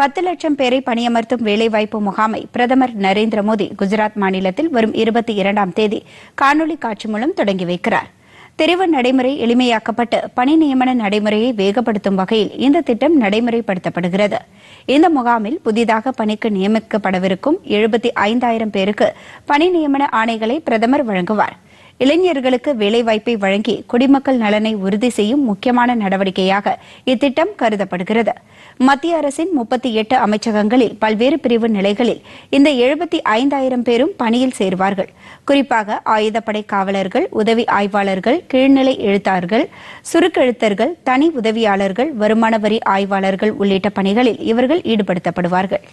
பத்து லட்சம் பேரை பணியமர்த்தும் வேலைவாய்ப்பு முகாமை பிரதமர் நரேந்திர மோடி குஜராத் மாநிலத்தில் வரும் இருபத்தி இரண்டாம் தேதி காணொலி காட்சி மூலம் தொடங்கி வைக்கிறார் தெரிவு நடைமுறை எளிமையாக்கப்பட்டு பணி நியமன நடைமுறையை வேகப்படுத்தும் வகையில் இந்த திட்டம் நடைமுறைப்படுத்தப்படுகிறது இந்த முகாமில் புதிதாக பணிக்கு நியமிக்கப்படவிருக்கும் எழுபத்தி ஐந்தாயிரம் பேருக்கு பணி நியமன ஆணைகளை பிரதமர் வழங்குவார் இளைஞர்களுக்கு வேலைவாய்ப்பை வழங்கி குடிமக்கள் நலனை உறுதி செய்யும் முக்கியமான நடவடிக்கையாக இத்திட்டம் கருதப்படுகிறது மத்திய அரசின் முப்பத்தி எட்டு அமைச்சகங்களில் பல்வேறு பிரிவு நிலைகளில் இந்த எழுபத்தி ஐந்தாயிரம் பேரும் பணியில் சேர்வார்கள் குறிப்பாக ஆயுதப்படை காவலர்கள் உதவி ஆய்வாளர்கள் கீழ்நிலை எழுத்தார்கள் சுருக்கெழுத்தர்கள் தனி உதவியாளர்கள் வருமான வரி ஆய்வாளர்கள் உள்ளிட்ட பணிகளில் இவர்கள் ஈடுபடுத்தப்படுவார்கள்